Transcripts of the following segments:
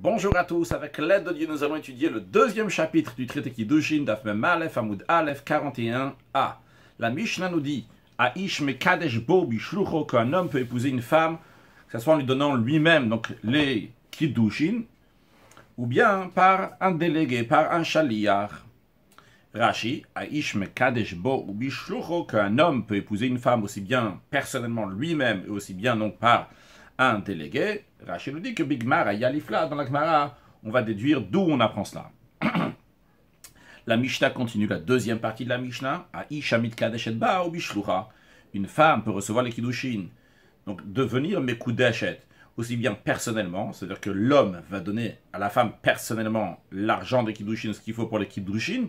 Bonjour à tous, avec l'aide de Dieu, nous allons étudier le deuxième chapitre du traité Kiddushin d'Afmem Aleph, Hamoud Aleph 41a. La Mishnah nous dit Aish Kadesh Bo Bishlucho qu'un homme peut épouser une femme, que ce soit en lui donnant lui-même donc les Kiddushin, ou bien par un délégué, par un chaliar. Rashi Aish Kadesh Bo Bishlucho qu'un homme peut épouser une femme aussi bien personnellement lui-même et aussi bien donc par un délégué. Rachid nous dit que Bigmar, Yalifla, dans la Gemara, on va déduire d'où on apprend cela. la Mishnah continue la deuxième partie de la Mishnah, à Une femme peut recevoir les Kiddushin. Donc devenir Mekudeshet, aussi bien personnellement, c'est-à-dire que l'homme va donner à la femme personnellement l'argent des Kiddushin, ce qu'il faut pour les Kiddushin,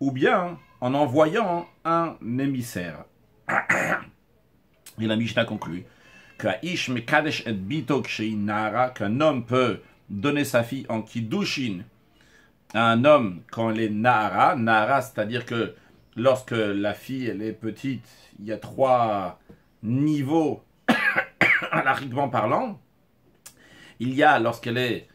ou bien en envoyant un émissaire. Et la Mishnah conclut qu'un homme peut donner sa fille en kiddushin à un homme quand elle est nara, nara c'est-à-dire que lorsque la fille elle est petite, il y a trois niveaux alariquement parlant. Il y a lorsqu'elle est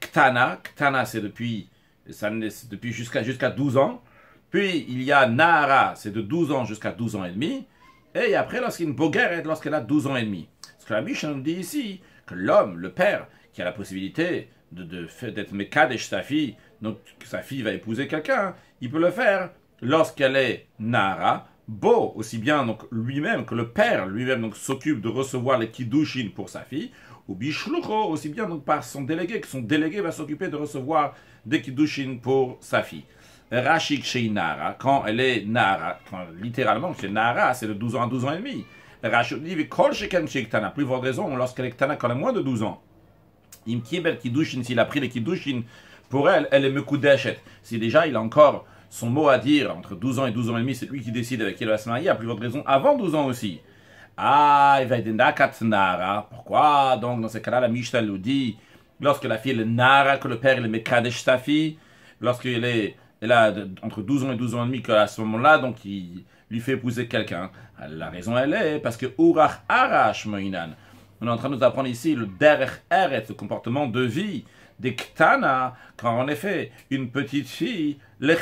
ktana, ktana c'est depuis, depuis jusqu'à jusqu'à 12 ans. Puis il y a nara, c'est de 12 ans jusqu'à 12 ans et demi et après lorsqu'il une boguerette, lorsqu'elle a 12 ans et demi. Ce que la Mishnah nous dit ici, que l'homme, le père, qui a la possibilité d'être de, d'être Mekadesh sa fille, donc sa fille va épouser quelqu'un, il peut le faire lorsqu'elle est Nara, beau, aussi bien donc lui-même que le père lui-même s'occupe de recevoir les Kiddushin pour sa fille, ou Bishlucho, aussi bien donc par son délégué, que son délégué va s'occuper de recevoir des Kiddushin pour sa fille. Rashik Sheinara, quand elle est Nara, littéralement, c'est Nara, c'est de 12 ans à 12 ans et demi. Rachik dit plus votre raison, lorsqu'elle est Ktana, quand elle a moins de 12 ans. Im Kieber Kidushin, s'il a pris le Kidushin pour elle, elle est Mekudeshet. Si déjà il a encore son mot à dire entre 12 ans et 12 ans et demi, c'est lui qui décide avec qui elle va se marier, à plus votre raison, avant 12 ans aussi. Ah, Nara. Pourquoi donc dans ce cas-là, la Mishnah nous dit, lorsque la fille est Nara, que le père est Mekadesh sa fille, lorsqu'il est elle a entre 12 ans et 12 ans et demi à ce moment-là, donc il lui fait épouser quelqu'un. La raison, elle est parce que Urach Arash Moinan. On est en train de nous apprendre ici le derech eret, le comportement de vie des ktana, quand en effet, une petite fille, le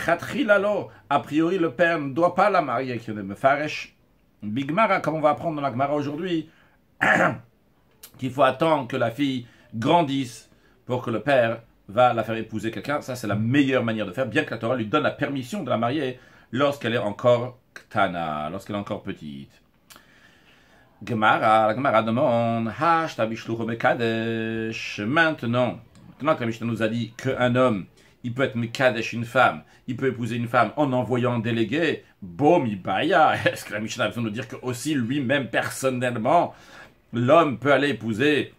Lalo » a priori le père ne doit pas la marier, qui est faresh. Bigmara, comme on va apprendre dans la Gmara » aujourd'hui, qu'il faut attendre que la fille grandisse pour que le père va la faire épouser quelqu'un. Ça, c'est la meilleure manière de faire, bien que la Torah lui donne la permission de la marier lorsqu'elle est encore ktana, lorsqu'elle est encore petite. Gemara, la Gemara demande, Hash mekadesh. Maintenant, maintenant que la Mishnah nous a dit qu'un homme, il peut être mekadesh une femme, il peut épouser une femme en envoyant un délégué, boum, ibaya. Est-ce que la Mishnah a besoin de nous dire que aussi lui-même personnellement, l'homme peut aller épouser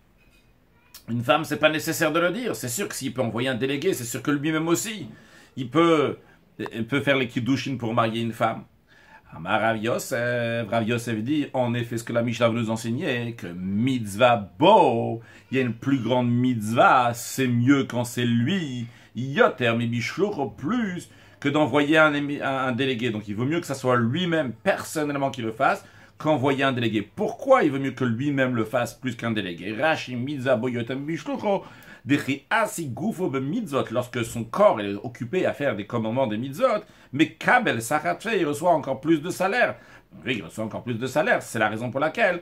une femme, c'est pas nécessaire de le dire. C'est sûr que s'il peut envoyer un délégué, c'est sûr que lui-même aussi, il peut, faire les kiddushin pour marier une femme. Amaravios, Rav Yosef, dit, en effet, ce que la Mishnah veut nous enseigner, que mitzvah bo, il y a une plus grande mitzvah, c'est mieux quand c'est lui, yoter au plus, que d'envoyer un, délégué. Donc il vaut mieux que ce soit lui-même personnellement qui le fasse, qu'envoyer un délégué. Pourquoi il vaut mieux que lui-même le fasse plus qu'un délégué rachim lorsque son corps est occupé à faire des commandements des mitzvot, mais kabel sachatfe, il reçoit encore plus de salaire. Oui, il reçoit encore plus de salaire, c'est la raison pour laquelle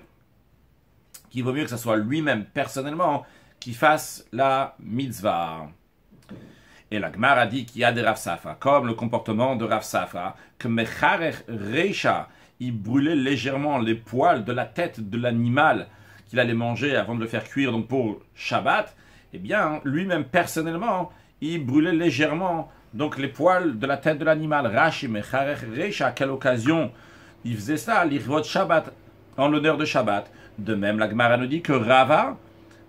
qu'il vaut mieux que ce soit lui-même personnellement qui fasse la mitzvah. Et la Gemara dit qu'il y a des Rav comme le comportement de Rav que Reisha, il brûlait légèrement les poils de la tête de l'animal qu'il allait manger avant de le faire cuire donc pour Shabbat, eh bien, hein, lui-même personnellement, il brûlait légèrement donc les poils de la tête de l'animal. Rashi Recha, à quelle occasion il faisait ça, l'Irvot Shabbat, en l'honneur de Shabbat. De même, la Gemara nous dit que Rava,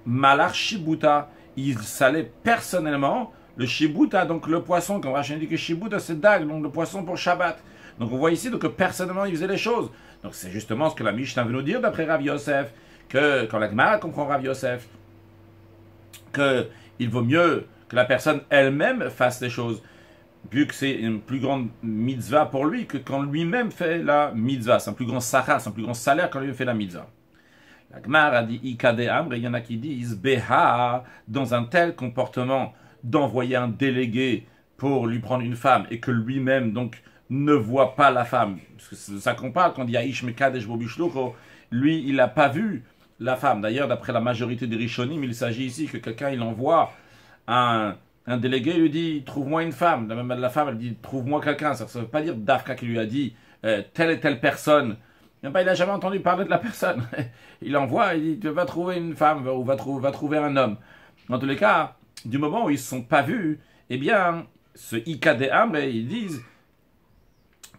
Malar Shibuta, il salait personnellement le Shibuta, donc le poisson, comme Rachim dit que Shibuta c'est Dag, donc le poisson pour Shabbat. Donc on voit ici donc, que personnellement, il faisait les choses. Donc c'est justement ce que la Mishnah veut nous dire d'après Rav Yosef, que quand la Gemara comprend Rav Yosef, qu'il vaut mieux que la personne elle-même fasse les choses, vu que c'est une plus grande mitzvah pour lui que quand lui-même fait la mitzvah. C'est un plus grand sahara, c'est un plus grand salaire quand lui fait la mitzvah. La Gemara dit Ikade Amre, il y en a qui disent Beha, dans un tel comportement d'envoyer un délégué pour lui prendre une femme et que lui-même donc ne voit pas la femme. que ça compare quand il y a Ishmekadesh Bobishloko. Lui, il n'a pas vu la femme. D'ailleurs, d'après la majorité des Rishonim, il s'agit ici que quelqu'un il envoie un, délégué, il lui dit Trouve-moi une femme. La même la femme, elle dit Trouve-moi quelqu'un. Ça ne veut pas dire Dafka qui lui a dit euh, telle et telle personne. Eh ben, il n'a jamais entendu parler de la personne. il envoie, il dit Va trouver une femme ou va, trouver un homme. Dans tous les cas, du moment où ils ne sont pas vus, eh bien, ce Ikadeham, ils disent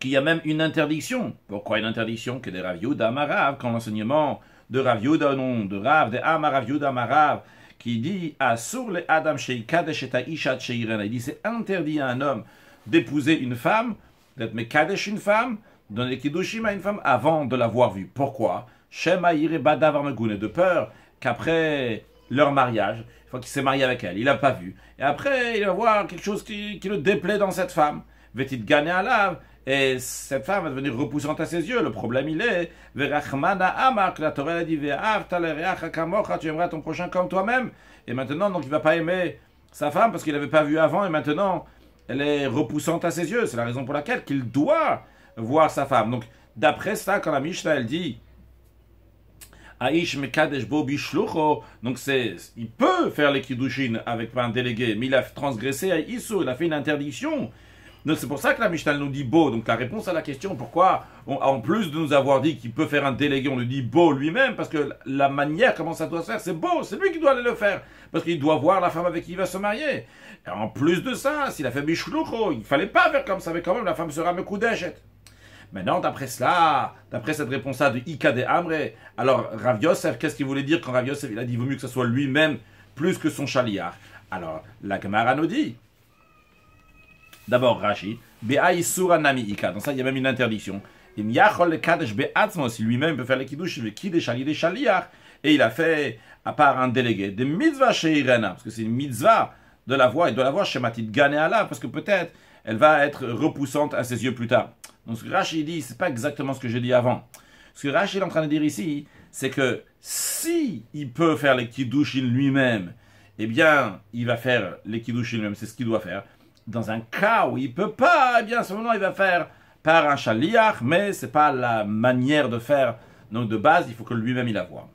qu'il y a même une interdiction. Pourquoi une interdiction que des ravio d'Amarav, quand l'enseignement de ravio non, de Rav, de Amarav d'Amarav, qui dit à le Adam Sheikadesh et Il dit c'est interdit à un homme d'épouser une femme, d'être Mekadesh une femme, donner Kiddushim à une femme avant de l'avoir vue. Pourquoi Shema Badavar de peur qu'après leur mariage, il fois qu'il s'est marié avec elle, il l'a pas vu. Et après, il va voir quelque chose qui, le déplaît dans cette femme. Il gagner à lave. Et cette femme va devenir repoussante à ses yeux. Le problème, il est que la Torah dit Tu aimeras ton prochain comme toi-même. Et maintenant, donc, il ne va pas aimer sa femme parce qu'il l'avait pas vu avant. Et maintenant, elle est repoussante à ses yeux. C'est la raison pour laquelle qu'il doit voir sa femme. Donc, d'après ça, quand la Mishnah, elle dit Aish Mekadesh donc c'est, il peut faire les kiddushin avec un délégué, mais il a transgressé à Issou, il a fait une interdiction. C'est pour ça que la Mishnah nous dit beau ». Donc la réponse à la question pourquoi, en plus de nous avoir dit qu'il peut faire un délégué, on le dit beau lui-même, parce que la manière comment ça doit se faire, c'est beau, c'est lui qui doit aller le faire, parce qu'il doit voir la femme avec qui il va se marier. Et en plus de ça, s'il a fait Bishloukho, il fallait pas faire comme ça, mais quand même la femme sera Mais Maintenant, d'après cela, d'après cette réponse-là de Ika de Amre, alors Rav qu'est-ce qu'il voulait dire quand Rav il a dit il vaut mieux que ce soit lui-même plus que son chaliard ». Alors, la Gemara nous dit D'abord Rashi, Dans ça, il y a même une interdiction. Et lui-même peut faire le Et il a fait, à part un délégué, des mitzvah chez Irena, parce que c'est une mitzvah de la voix, et de la voix schématique Matit parce que peut-être elle va être repoussante à ses yeux plus tard. Donc ce que Rashi dit, c'est pas exactement ce que j'ai dit avant. Ce que Rashi est en train de dire ici, c'est que si il peut faire les lui-même, eh bien, il va faire les lui-même, c'est ce qu'il doit faire dans un cas où il peut pas, eh bien, ce moment il va faire par un shaliach, mais ce n'est pas la manière de faire. Donc, de base, il faut que lui-même il la voie.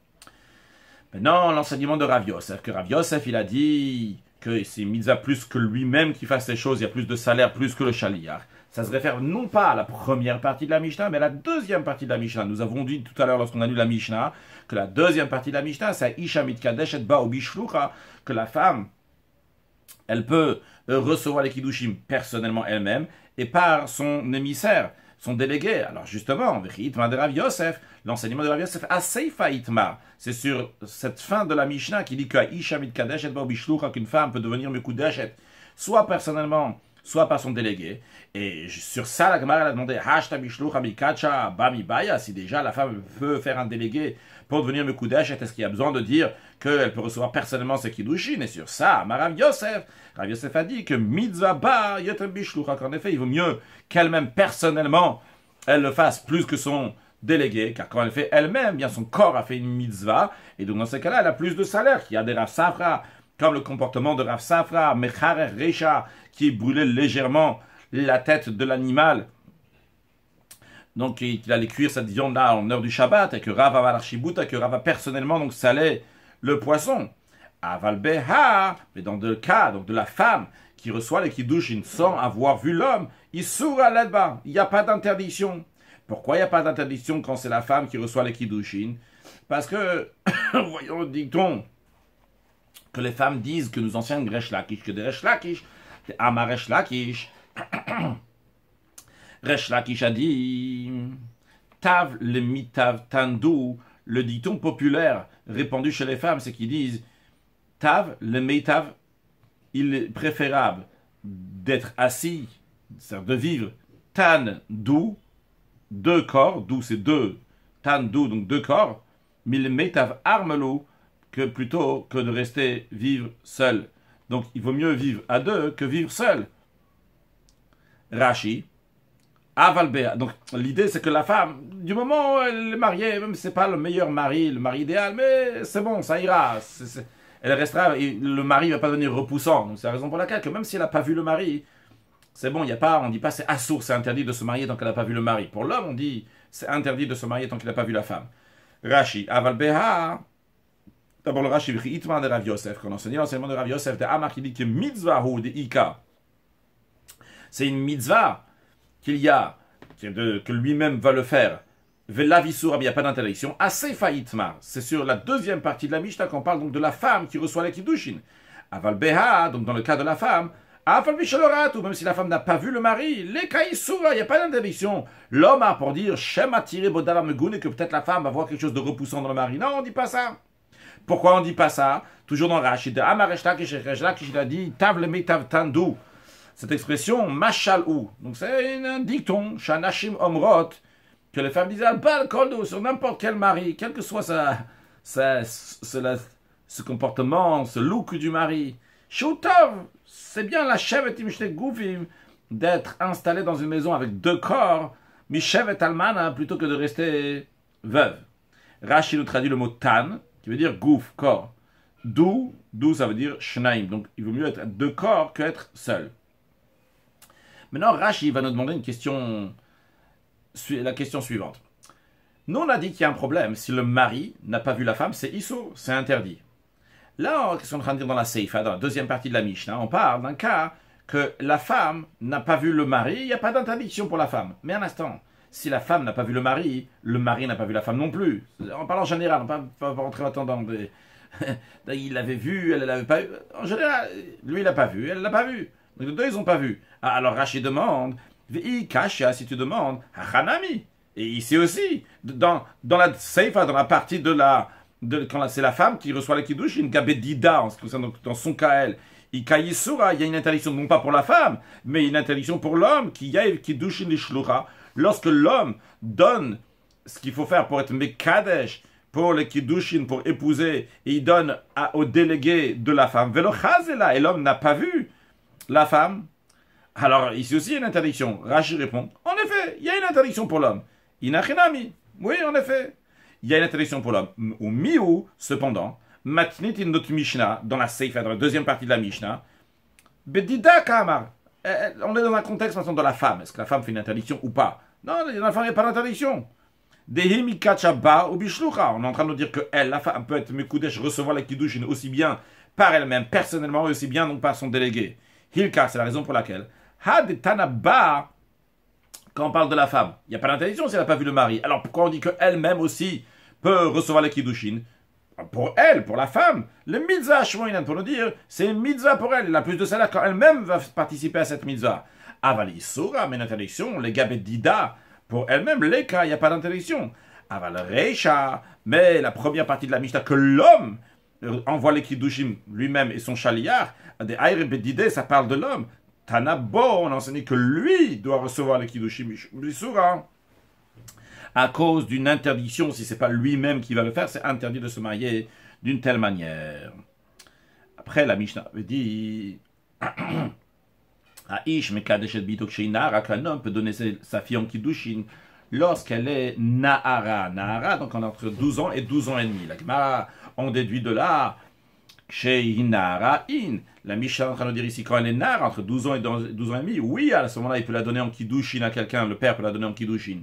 Maintenant, l'enseignement de Rav Yosef, que Rav Yosef, il a dit que c'est Mitza plus que lui-même qui fasse ces choses, il y a plus de salaire plus que le shaliach. Ça se réfère non pas à la première partie de la Mishnah, mais à la deuxième partie de la Mishnah. Nous avons dit tout à l'heure, lorsqu'on a lu la Mishnah, que la deuxième partie de la Mishnah, c'est Isha Kadesh et Ba'obishlucha, que la femme elle peut euh, recevoir les Kiddushim personnellement elle-même et par son émissaire, son délégué. Alors justement, l'enseignement de Rav Yosef C'est sur cette fin de la Mishnah qui dit qu'une femme peut devenir Mekudeshet, soit personnellement, soit par son délégué. Et sur ça, la Gemara a demandé si déjà la femme veut faire un délégué pour devenir Mekoudesh, est-ce qu'il y a besoin de dire qu'elle peut recevoir personnellement ses kiddushin Et sur ça, Maram Yosef, Rav Yosef a dit que mitzvah bar yotem qu'en effet, il vaut mieux qu'elle-même personnellement, elle le fasse plus que son délégué, car quand elle fait elle-même, bien son corps a fait une mitzvah, et donc dans ces cas-là, elle a plus de salaire qu'il y a des Rav comme le comportement de Rav Safra, Recha, qui brûlait légèrement la tête de l'animal donc il allait cuire cette viande-là en heure du Shabbat, et que Rav et que Rav personnellement donc salait le poisson. Avalbeha, mais dans le cas donc de la femme qui reçoit les kiddushin sans avoir vu l'homme, il à bas il n'y a pas d'interdiction. Pourquoi il n'y a pas d'interdiction quand c'est la femme qui reçoit les kidouchine Parce que, voyons, dit-on, que les femmes disent que nous anciens Gresh Lakish, que des Resh Lakish, Reshlaki kishadi Tav le mitav tandou. Le dit-on populaire répandu chez les femmes, c'est qu'ils disent Tav le mitav. Il est préférable d'être assis, c'est-à-dire de vivre tan deux corps, d'où c'est deux, tan donc deux corps, mais le metav armelou que plutôt que de rester vivre seul. Donc il vaut mieux vivre à deux que vivre seul. Rashi, Avalbea. Donc l'idée c'est que la femme, du moment où elle est mariée, même si c'est pas le meilleur mari, le mari idéal, mais c'est bon, ça ira. Elle restera, et le mari va pas devenir repoussant. C'est la raison pour laquelle que même si elle n'a pas vu le mari, c'est bon, il y a pas, on dit pas c'est assourd, c'est interdit de se marier tant qu'elle n'a pas vu le mari. Pour l'homme, on dit c'est interdit de se marier tant qu'il n'a pas vu la femme. Rashi, Avalbea. D'abord le Rashi, Itman de Rav Yosef, qu'on l'enseignement de Rav Yosef, de qui dit que de C'est une mitzvah qu'il y a, que lui-même va le faire, il n'y a pas d'interdiction. assez c'est sur la deuxième partie de la Mishnah qu'on parle donc de la femme qui reçoit les Kiddushin. Aval donc dans le cas de la femme, Aval ou même si la femme n'a pas vu le mari, il n'y a pas d'interdiction. L'homme a pour dire et que peut-être la femme va voir quelque chose de repoussant dans le mari. Non, on ne dit pas ça. Pourquoi on ne dit pas ça Toujours dans Rachid, Amareshta il a dit cette expression machalou, ou. Donc c'est un dicton, shanashim omrot, que les femmes à bal sur n'importe quel mari, quel que soit sa, sa, ce comportement, ce look du mari. Shoutov, c'est bien la goufim d'être installé dans une maison avec deux corps, mishevet almana, plutôt que de rester veuve. Rachid nous traduit le mot tan, qui veut dire gouf, corps. Dou, dou ça veut dire shnaim. Donc il vaut mieux être deux corps qu'être seul. Maintenant, Rashi va nous demander une question, la question suivante. Nous, on a dit qu'il y a un problème. Si le mari n'a pas vu la femme, c'est isso, c'est interdit. Là, qu'est-ce est en train de dire dans la Seifa, dans la deuxième partie de la Mishnah On parle d'un cas que la femme n'a pas vu le mari, il n'y a pas d'interdiction pour la femme. Mais un instant, si la femme n'a pas vu le mari, le mari n'a pas vu la femme non plus. En parlant général, on ne va pas rentrer maintenant dans des... il l'avait vu, elle ne l'avait pas vu. En général, lui, il l'a pas vu, elle ne l'a pas vu. Les deux, ils n'ont pas vu. Ah, alors Rachid demande, Vei Kasha, si tu demandes, Hanami. Et ici aussi, dans, dans la Seifa, dans la partie de la. De, quand c'est la femme qui reçoit la kiddush, une gabedida, en ce qui concerne dans son cas il y a une interdiction, non pas pour la femme, mais une interdiction pour l'homme, qui y a les Lorsque l'homme donne ce qu'il faut faire pour être mekadesh, pour le kiddushin, pour épouser, et il donne au délégué de la femme, velo et l'homme n'a pas vu la femme. Alors ici aussi il y a une interdiction. Rashi répond, en effet, il y a une interdiction pour l'homme. Inachinami, oui, en effet, il y a une interdiction pour l'homme. Ou miou, cependant, matnit in notre Mishnah, dans la Seifa, dans la deuxième partie de la Mishnah, bedida kamar. Eh, eh, on est dans un contexte maintenant de la femme. Est-ce que la femme fait une interdiction ou pas Non, la femme n'est pas d'interdiction. On est en train de dire que elle, la femme, peut être mekoudesh, recevoir la kiddushin aussi bien par elle-même, personnellement, et aussi bien par son délégué. Hilka, c'est la raison pour laquelle. Had Tanaba, quand on parle de la femme, il n'y a pas d'interdiction si elle n'a pas vu le mari. Alors pourquoi on dit qu'elle-même aussi peut recevoir le Kiddushin Pour elle, pour la femme, le mitzvah Shmoinan, pour nous dire, c'est une pour elle. La plus de salaire quand elle-même va participer à cette mitzvah. Aval Isura, mais l'interdiction, les Gabet Dida, pour elle-même, l'Eka, il n'y a pas d'interdiction. Aval Reisha, mais la première partie de la Mishnah, que l'homme euh, envoie les Kiddushim lui-même et son chaliar, des ça parle de l'homme. Tanabo, on enseigne que lui doit recevoir les Kiddushim souvent À cause d'une interdiction, si ce n'est pas lui-même qui va le faire, c'est interdit de se marier d'une telle manière. Après, la Mishnah dit Aish, mais Kadesh un homme peut donner sa fille en Kiddushin lorsqu'elle est Nahara. Nahara, donc entre 12 ans et 12 ans et demi. La Gemara, on déduit de là in. La Mishnah est en train de dire ici, quand elle est naara entre 12 ans et 12 ans et demi, oui, à ce moment-là, il peut la donner en kiddushin à quelqu'un, le père peut la donner en kiddushin.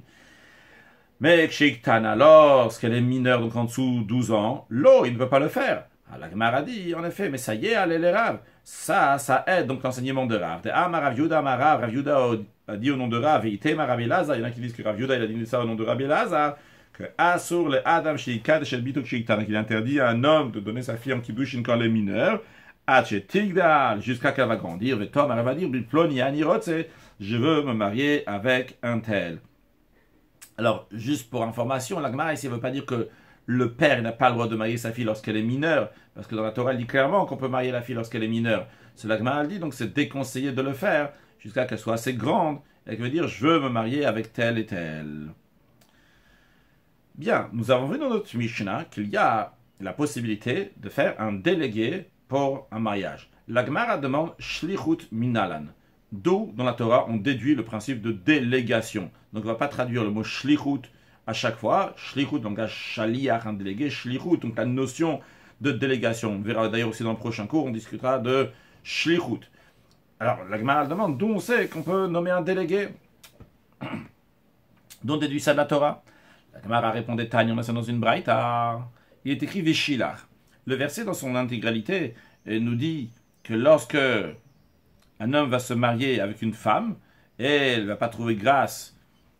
Mais Ksheiktan, lorsqu'elle est mineure, donc en dessous 12 ans, l'eau, il ne peut pas le faire. Ah, la Gemara dit, en effet, mais ça y est, elle est l'érable. Ça, ça aide donc l'enseignement de Rav. De Rav Yuda Rav Yuda a dit au nom de Rav, et était Rav Elazar. Il y en a qui disent que Rav Yuda, il a dit ça au nom de Rav Elazar que sur le Adam Sheikad Shel Bituk Sheiktan, qu'il interdit à un homme de donner sa fille en kibushin quand elle est mineure, Tigdal, jusqu'à qu'elle va grandir, et Tom, elle va dire, je veux me marier avec un tel. Alors, juste pour information, l'agmara ici ne veut pas dire que le père n'a pas le droit de marier sa fille lorsqu'elle est mineure, parce que dans la Torah, elle dit clairement qu'on peut marier la fille lorsqu'elle est mineure. Cela que dit, donc c'est déconseillé de le faire jusqu'à qu'elle soit assez grande et qu'elle veut dire je veux me marier avec telle et telle. Bien, nous avons vu dans notre Mishnah qu'il y a la possibilité de faire un délégué pour un mariage. La L'Agmara demande shlichut minalan. D'où, dans la Torah, on déduit le principe de délégation. Donc, on ne va pas traduire le mot shlichut à chaque fois, shlichut, donc à shaliach, un délégué, shlichut, donc la notion de délégation. On verra d'ailleurs aussi dans le prochain cours, on discutera de shlichut. Alors, la Gemara demande d'où on sait qu'on peut nommer un délégué D'où déduit ça de la Torah La Gemara répondait Tanya, on a ça dans une braille. Il est écrit Veshilar. Le verset dans son intégralité euh, nous dit que lorsque un homme va se marier avec une femme, elle ne va pas trouver grâce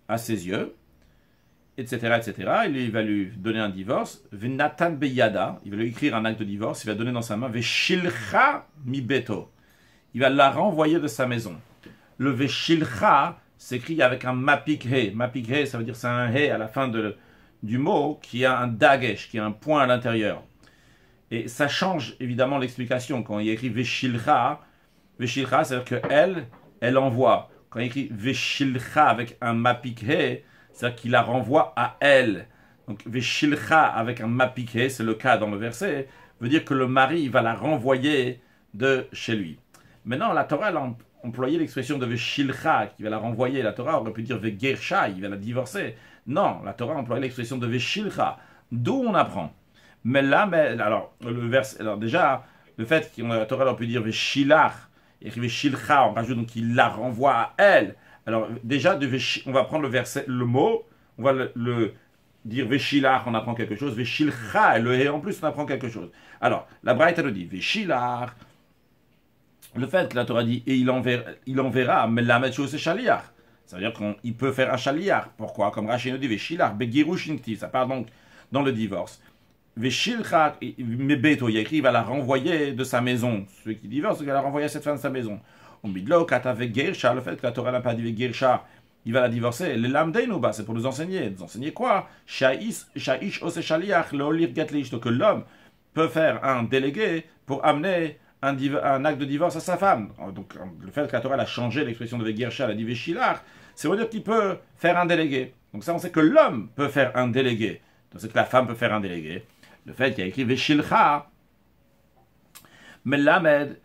à ses yeux, etc., etc. Il va lui donner un divorce. beyada, il va lui écrire un acte de divorce, il va donner dans sa main. Veshilcha mi il va la renvoyer de sa maison. Le veshilcha s'écrit avec un mapikhe. Mapikhe, ça veut dire c'est un he à la fin du mot qui a un dagesh, qui a un point à l'intérieur. Et ça change évidemment l'explication. Quand il écrit veshilcha, veshilcha, c'est-à-dire qu'elle, elle envoie. Quand il écrit veshilcha avec un mapikhe, c'est-à-dire qu'il la renvoie à elle. Donc Veshilcha avec un mapiqué, c'est le cas dans le verset, veut dire que le mari va la renvoyer de chez lui. Maintenant, la Torah, elle a employé l'expression de Veshilcha, qui va la renvoyer. La Torah aurait pu dire Vegersha, il va la divorcer. Non, la Torah employé l'expression de Veshilcha, d'où on apprend. Mais là, mais, alors, le verset, alors déjà, le fait que la Torah aurait pu dire Veshilach, et Veshilcha, on rajoute donc qu'il la renvoie à elle. Alors déjà, on va prendre le verset, le mot, on va le, dire Veshilach », on apprend quelque chose, Veshilcha, le et en plus on apprend quelque chose. Alors, la Braïta nous dit Veshilach ». le fait que la Torah dit et il enverra, il enverra chose c'est « Shaliar. Ça veut dire qu'il peut faire un Shaliar. Pourquoi Comme Rashi nous dit Veshilar, ça part donc dans le divorce. Veshilcha, Mebeto, il y écrit, il va la renvoyer de sa maison. Celui qui divorce, il va la renvoyer à cette fin de sa maison le fait que la Torah n'a pas dit Gersha, il va la divorcer. Le Lamdeinouba, c'est pour nous enseigner. Nous enseigner quoi Shaish Ose Shaliach, que l'homme peut faire un délégué pour amener un, acte de divorce à sa femme. Oh, donc le fait que la Torah a changé l'expression de Gersha, la dit Veshilar, c'est pour dire qu'il peut faire un délégué. Donc ça, on sait que l'homme peut faire un délégué. Donc c'est que la femme peut faire un délégué. Le fait qu'il y a écrit Veshilcha, Melamed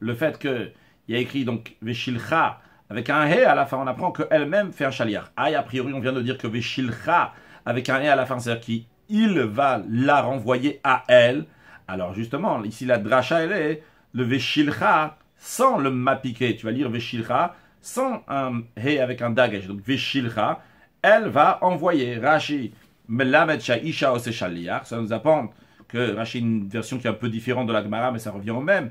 Le fait qu'il y a écrit donc Veshilcha avec un He à la fin, on apprend qu'elle-même fait un Shaliach. Aïe, a priori, on vient de dire que Veshilcha avec un He à la fin, c'est-à-dire qu'il va la renvoyer à elle. Alors justement, ici la drasha elle est le Veshilcha sans le mapiqué. Tu vas lire Veshilcha sans un He avec un Dagesh. Donc Veshilcha, elle va envoyer Rashi. Melamed chez Ose Shaliach. Ça nous apprend que Rashi une version qui est un peu différente de la Gemara, mais ça revient au même.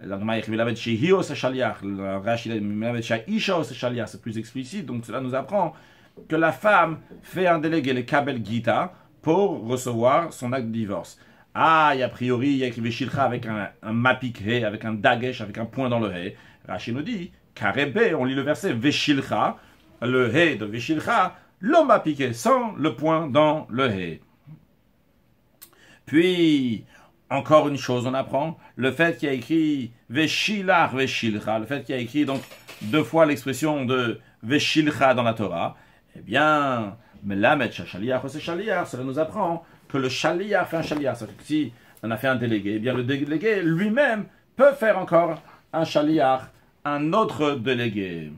La Gemara est chez Hio Rashi c'est plus explicite, donc cela nous apprend que la femme fait un délégué, le Kabel Gita, pour recevoir son acte de divorce. Ah, et a priori, il y a écrit Veshilcha avec un, un avec un dagesh, avec un point dans le he. Rashi nous dit, Karebe, on lit le verset, Veshilcha, le he de Veshilcha, l'homme sans le point dans le he. Puis, encore une chose, on apprend le fait qu'il a écrit Veshilar Veshilcha, le fait qu'il a écrit donc deux fois l'expression de Veshilcha dans la Torah, eh bien, c'est Shaliach, cela nous apprend que le Shaliach fait un Shaliach. cest que si on a fait un délégué, eh bien le délégué lui-même peut faire encore un Shaliach, un autre délégué.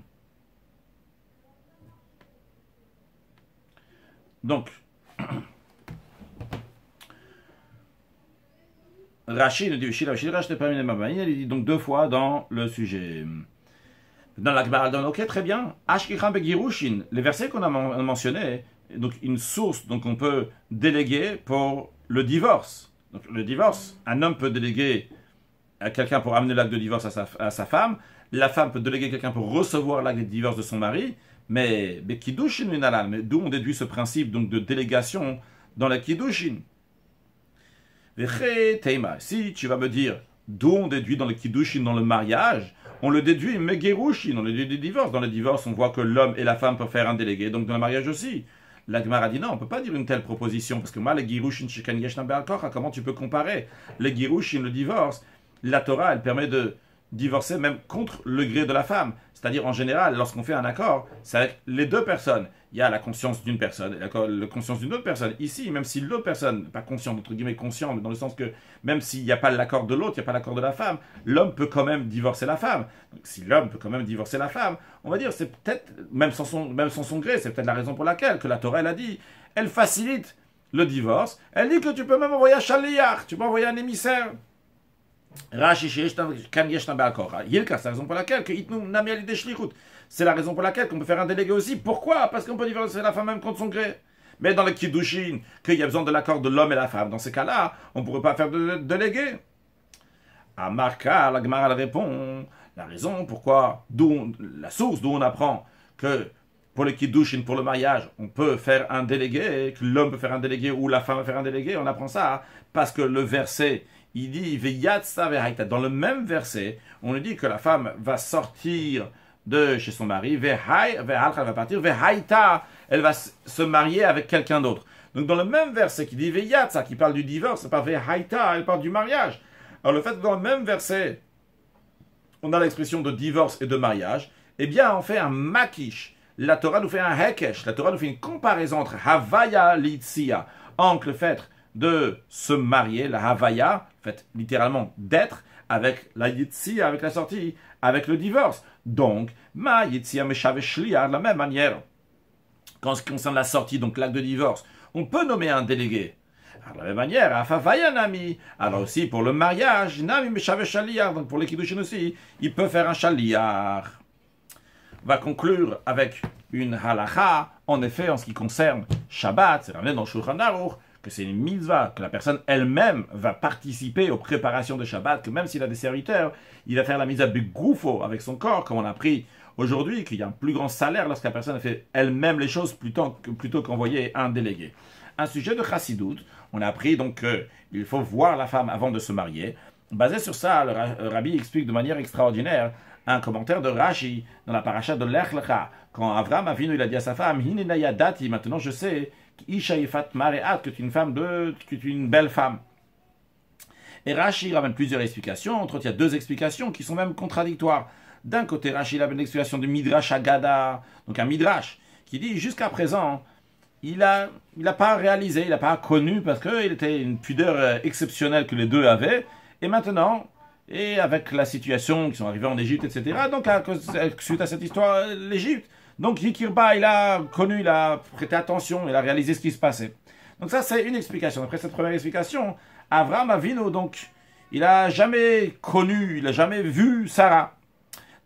Donc, Rachid nous dit Rachid Rachid il dit donc deux fois dans le sujet. Dans la ok, très bien. Ben les versets qu'on a mentionnés, donc une source donc on peut déléguer pour le divorce. Donc le divorce, un homme peut déléguer à quelqu'un pour amener l'acte de divorce à sa, femme, la femme peut déléguer quelqu'un pour recevoir l'acte de divorce de son mari, mais, mais d'où on déduit ce principe donc de délégation dans la Kiddushin. Si tu vas me dire d'où on déduit dans le kiddushin, dans le mariage, on le déduit mais Gerushin, on le déduit du divorce. Dans le divorce, on voit que l'homme et la femme peuvent faire un délégué, donc dans le mariage aussi. La Gemara dit non, on ne peut pas dire une telle proposition, parce que moi, le Gerushin, comment tu peux comparer Le le divorce, la Torah, elle permet de divorcer même contre le gré de la femme. C'est-à-dire, en général, lorsqu'on fait un accord, c'est avec les deux personnes. Il y a la conscience d'une personne et la, conscience d'une autre personne. Ici, même si l'autre personne, n'est pas consciente, entre guillemets consciente, dans le sens que même s'il n'y a pas l'accord de l'autre, il n'y a pas l'accord de la femme, l'homme peut quand même divorcer la femme. Donc, si l'homme peut quand même divorcer la femme, on va dire, c'est peut-être, même sans son, gré, c'est peut-être la raison pour laquelle que la Torah, elle a dit, elle facilite le divorce. Elle dit que tu peux même envoyer un tu peux envoyer un émissaire c'est la raison pour laquelle C'est qu'on peut faire un délégué aussi. Pourquoi Parce qu'on peut divorcer la femme même contre son gré. Mais dans le Kiddushin, qu'il y a besoin de l'accord de l'homme et la femme, dans ces cas-là, on ne pourrait pas faire de délégué. À Marka, la répond la raison pourquoi, la source d'où on apprend que pour le Kiddushin, pour le mariage, on peut faire un délégué, que l'homme peut faire un délégué ou la femme peut faire un délégué, on apprend ça parce que le verset il dit Dans le même verset, on nous dit que la femme va sortir de chez son mari, elle va partir, elle va se marier avec quelqu'un d'autre. Donc dans le même verset qui dit ça, qui parle du divorce, c'est pas Vehaita, elle parle du mariage. Alors le fait que dans le même verset, on a l'expression de divorce et de mariage, eh bien on fait un makish. La Torah nous fait un hekesh. La Torah nous fait une comparaison entre Havaya Litsia, entre le fait de se marier, la Havaya, en fait, littéralement d'être, avec la yitzia avec la sortie, avec le divorce. Donc, ma Yitzi de la même manière. Quand ce qui concerne la sortie, donc l'acte de divorce, on peut nommer un délégué. de la même manière, un ami Alors aussi, pour le mariage, Nami Meshave donc pour l'équipe aussi, il peut faire un chaliar. va conclure avec une halacha, en effet, en ce qui concerne Shabbat, c'est ramené dans Shulchan que c'est une mitzvah, que la personne elle-même va participer aux préparations de Shabbat, que même s'il a des serviteurs, il va faire la mitzvah gouffo avec son corps, comme on a appris aujourd'hui, qu'il y a un plus grand salaire lorsque la personne fait elle-même les choses plutôt, plutôt qu'envoyer un délégué. Un sujet de chassidoute, on a appris donc qu'il faut voir la femme avant de se marier. Basé sur ça, le rabbi explique de manière extraordinaire un commentaire de Rashi dans la paracha de Lech quand Avram Avinu il a dit à sa femme, maintenant je sais Ishaïfat Mareat, que tu es une femme une belle femme. Et rachid ramène plusieurs explications. Entre il y a deux explications qui sont même contradictoires. D'un côté, Rashi ramène l'explication de Midrash Agada, donc un Midrash, qui dit jusqu'à présent, il n'a il a pas réalisé, il n'a pas connu, parce qu'il était une pudeur euh, exceptionnelle que les deux avaient. Et maintenant, et avec la situation qui sont arrivés en Égypte, etc., donc à, suite à cette histoire, euh, l'Égypte, donc Yikirba, il a connu, il a prêté attention, il a réalisé ce qui se passait. Donc ça, c'est une explication. Après cette première explication, Avram Avino, donc, il n'a jamais connu, il n'a jamais vu Sarah.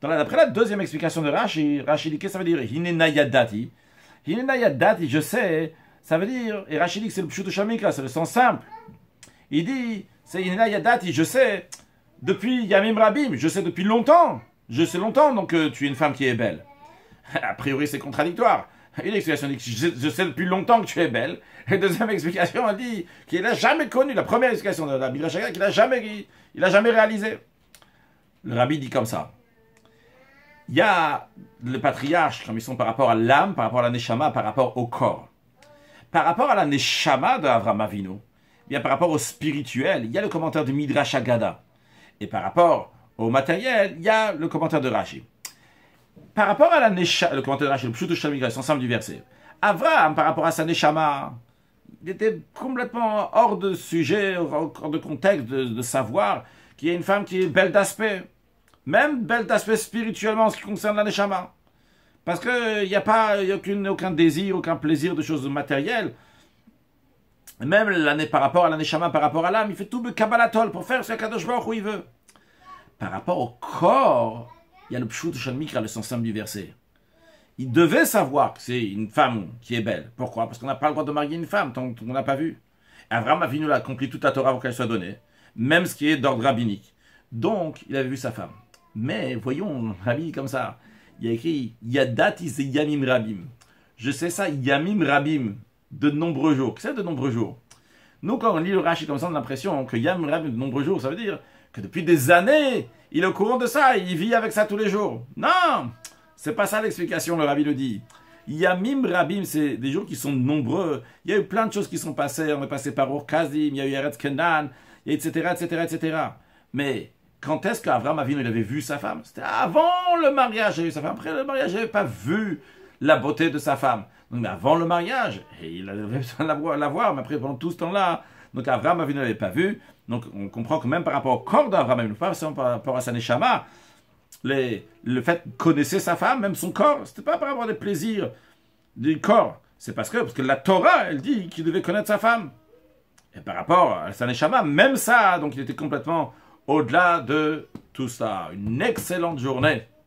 Dans la, après la deuxième explication de Rashi, Rashi dit, qu'est-ce que ça veut dire Hinenayadati. je sais, ça veut dire, et Rashi dit que c'est le Pshutushamika, c'est le sens simple. Il dit, c'est Hinenayadati, je sais, depuis Yamim Rabim, je sais depuis longtemps, je sais longtemps, donc euh, tu es une femme qui est belle. A priori, c'est contradictoire. Une explication dit je, je, sais depuis longtemps que tu es belle. Et deuxième explication, dit qu'il n'a jamais connu la première explication de la Midrash qu'il n'a jamais, réalisé. Le rabbi dit comme ça. Il y a le patriarche, comme ils sont par rapport à l'âme, par rapport à la neshama, par rapport au corps. Par rapport à la neshama d'Avram Avinu, eh bien par rapport au spirituel, il y a le commentaire de Midrash Agada. Et par rapport au matériel, il y a le commentaire de Rashi par rapport à la le commentaire de Rachel, le ensemble du verset, Avraham, par rapport à sa Neshama, il était complètement hors de sujet, hors de contexte de, savoir qu'il y a une femme qui est belle d'aspect, même belle d'aspect spirituellement en ce qui concerne la Neshama. Parce qu'il n'y a pas y a aucun désir, aucun plaisir de choses matérielles. Même l'année par rapport à l'année par rapport à l'âme, il fait tout le Kabbalatol pour faire ce Kadosh où il veut. Par rapport au corps, il y a le pshut le sens du verset. Il devait savoir que c'est une femme qui est belle. Pourquoi Parce qu'on n'a pas le droit de marier une femme tant qu'on n'a pas vu. Avram Avinu l'a accompli toute la Torah avant qu'elle soit donnée, même ce qui est d'ordre rabbinique. Donc, il avait vu sa femme. Mais voyons, Rabbi, comme ça, il a écrit Yadat is Yamim Rabim. Je sais ça, Yamim Rabim, de nombreux jours. Qu'est-ce que c'est de nombreux jours Nous, quand on lit le Rashi comme ça, on a l'impression que Yamim Rabim, de nombreux jours, ça veut dire que depuis des années, il est au courant de ça, il vit avec ça tous les jours. Non C'est pas ça l'explication, le rabbi le dit. y a Mim Rabim, c'est des jours qui sont nombreux. Il y a eu plein de choses qui sont passées. On est passé par Orkazim, il y a eu Eretz Kenan, etc., etc., etc. Mais quand est-ce qu'Avram il avait vu sa femme C'était avant le mariage, il a eu sa femme. Après le mariage, il n'avait pas vu la beauté de sa femme. Donc, mais avant le mariage, il avait besoin de la voir, mais après, pendant tout ce temps-là, donc Avram Avinu l'avait pas vu. Donc on comprend que même par rapport au corps d'Avram Avinu, pas par rapport à sa le fait de connaissait sa femme, même son corps, ce c'était pas par rapport à des plaisirs du corps. C'est parce que, parce que la Torah, elle dit qu'il devait connaître sa femme. Et par rapport à sa même ça, donc il était complètement au-delà de tout ça. Une excellente journée.